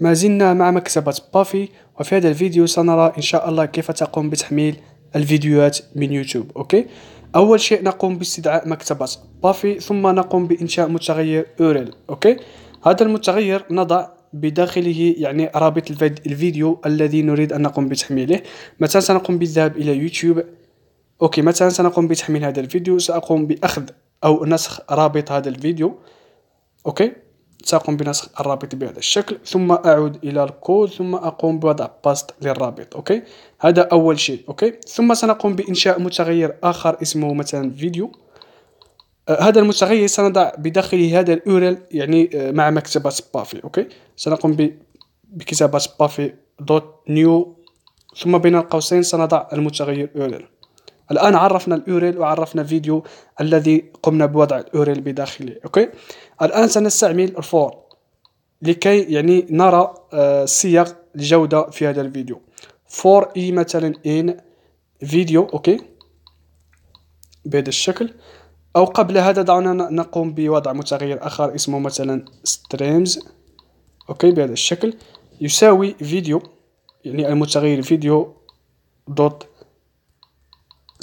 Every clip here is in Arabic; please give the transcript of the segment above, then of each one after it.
ما زلنا مع مكتبة بافي وفي هذا الفيديو سنرى إن شاء الله كيف تقوم بتحميل الفيديوهات من يوتيوب أوكي أول شيء نقوم باستدعاء مكتبة بافي ثم نقوم بإنشاء متغير URL أوكي هذا المتغير نضع بداخله يعني رابط الفيديو الذي نريد أن نقوم بتحميله مثلا سنقوم بالذهاب إلى يوتيوب أوكي مثلا سنقوم بتحميل هذا الفيديو سأقوم بأخذ أو نسخ رابط هذا الفيديو أوكي سأقوم بنسخ الرابط بهذا الشكل ثم أعود إلى الكود ثم أقوم بوضع باست للرابط أوكي هذا أول شيء أوكي ثم سنقوم بإنشاء متغير آخر اسمه مثلا فيديو آه هذا المتغير سنضع بداخله هذا الاورل يعني آه مع مكتبة بافي أوكي سنقوم بكتابة بافي دوت نيو ثم بين القوسين سنضع المتغير اورل الان عرفنا الاوريل وعرفنا فيديو الذي قمنا بوضع الاوريل بداخله اوكي الان سنستعمل الفور لكي يعني نرى صيغ آه، الجوده في هذا الفيديو فور اي مثلا ان فيديو اوكي بهذا الشكل او قبل هذا دعونا نقوم بوضع متغير اخر اسمه مثلا ستريمز اوكي بهذا الشكل يساوي فيديو يعني المتغير فيديو دوت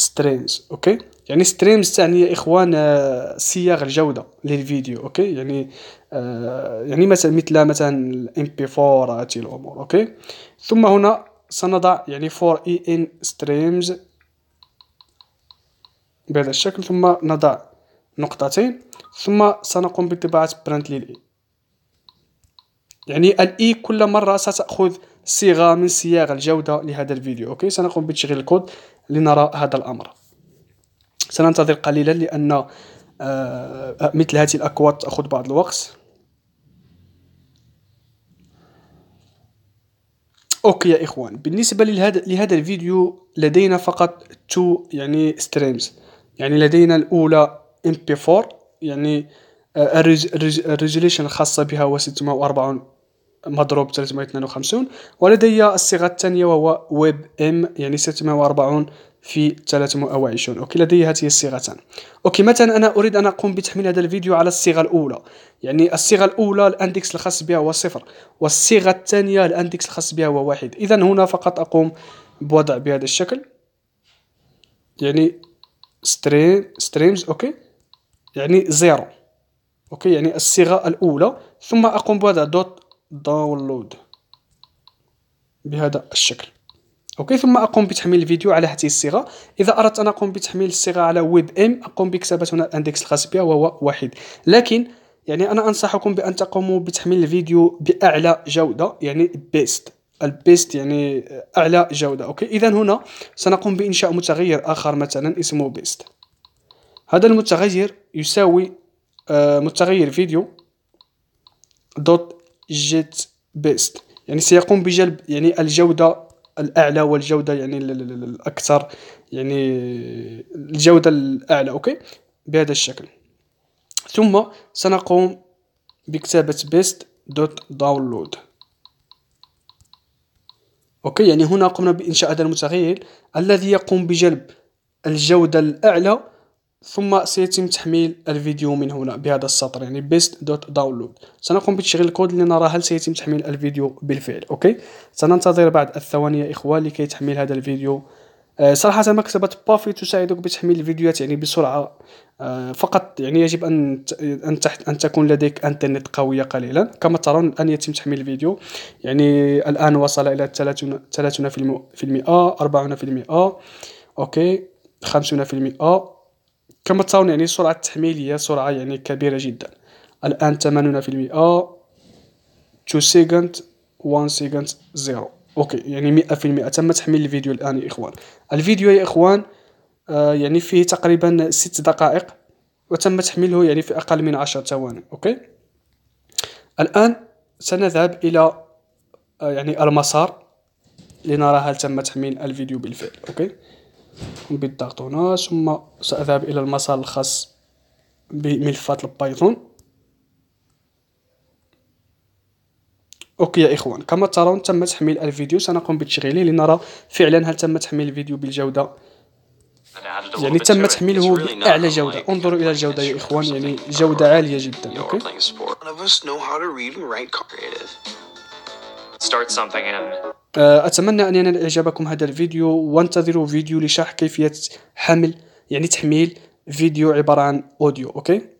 سترينز اوكي يعني سترينز تعني يا اخوان صياغ آه، الجوده للفيديو اوكي يعني آه، يعني مثلا مثل مثلا الام بي 4 هذه الامور اوكي ثم هنا سنضع يعني فور اي ان ستريمز بهذا الشكل ثم نضع نقطتين ثم سنقوم بطباعه برنت للاي يعني الاي e كل مره ستاخذ صيغه من صياغ الجوده لهذا الفيديو اوكي سنقوم بتشغيل الكود لنرى هذا الامر سننتظر قليلا لان آه، مثل هذه الاكواد تاخذ بعض الوقت اوكي يا اخوان بالنسبه لهذا لهذا الفيديو لدينا فقط تو يعني ستريمز يعني لدينا الاولى ام بي 4 يعني آه، الريزوليشن الخاصه بها هو مضروب 352 ولدي الصيغة الثانية وهو ويب ام يعني 640 في 320 اوكي لدي هاته الصيغتان اوكي مثلا انا اريد ان اقوم بتحميل هذا الفيديو على الصيغه الاولى يعني الصيغه الاولى الاندكس الخاص بها هو صفر والصيغه الثانيه الاندكس الخاص بها هو واحد اذا هنا فقط اقوم بوضع بهذا الشكل يعني ستريم ستريمز اوكي يعني زيرو اوكي يعني الصيغه الاولى ثم اقوم بوضع دوت داونلود بهذا الشكل اوكي ثم اقوم بتحميل الفيديو على هذه الصيغه اذا اردت ان اقوم بتحميل الصيغه على ويب ام اقوم بكتابه هنا الاندكس الخاص بها وهو واحد لكن يعني انا انصحكم بان تقوموا بتحميل الفيديو باعلى جوده يعني بيست البيست يعني اعلى جوده اوكي اذا هنا سنقوم بانشاء متغير اخر مثلا اسمه بيست هذا المتغير يساوي آه، متغير فيديو دوت جيت بيست يعني سيقوم بجلب يعني الجودة الأعلى والجودة يعني الأكثر يعني الجودة الأعلى أوكي بهذا الشكل ثم سنقوم بكتابة بيست دوت داونلود اوكي يعني هنا قمنا بانشاء هذا المتغير الذي يقوم بجلب الجوده الاعلى ثم سيتم تحميل الفيديو من هنا بهذا السطر يعني بيست دوت داونلود سنقوم بتشغيل الكود لنرى هل سيتم تحميل الفيديو بالفعل اوكي سننتظر بعض الثواني يا اخوان لكي تحميل هذا الفيديو آه، صراحة مكتبة بافي تساعدك بتحميل الفيديوهات يعني بسرعة آه، فقط يعني يجب أن أن أن تكون لديك أنترنت قوية قليلا كما ترون الآن يتم تحميل الفيديو يعني الآن وصل إلى 30 30% 40% أوكي 50% كما ترون يعني سرعة التحميل هي سرعة يعني كبيرة جدا الآن 80% 2 سيكند 1 سيكند 0 اوكي يعني المئة تم تحميل الفيديو الآن يا إخوان الفيديو يا إخوان آه يعني فيه تقريبا ست دقائق وتم تحميله يعني في أقل من عشر ثواني اوكي الآن سنذهب إلى آه يعني المسار لنرى هل تم تحميل الفيديو بالفعل اوكي بالضغط هنا ثم سأذهب إلى المسار الخاص بملفات البايثون اوكي يا اخوان كما ترون تم تحميل الفيديو سنقوم بتشغيله لنرى فعلا هل تم تحميل الفيديو بالجوده يعني تم تحميله باعلى جوده انظروا الى الجوده يا اخوان يعني جوده عاليه جدا اوكي start something in. آه، أتمنى أن ينال إعجابكم هذا الفيديو وانتظروا فيديو لشرح كيفية حمل يعني تحميل فيديو عبارة عن أوديو أوكي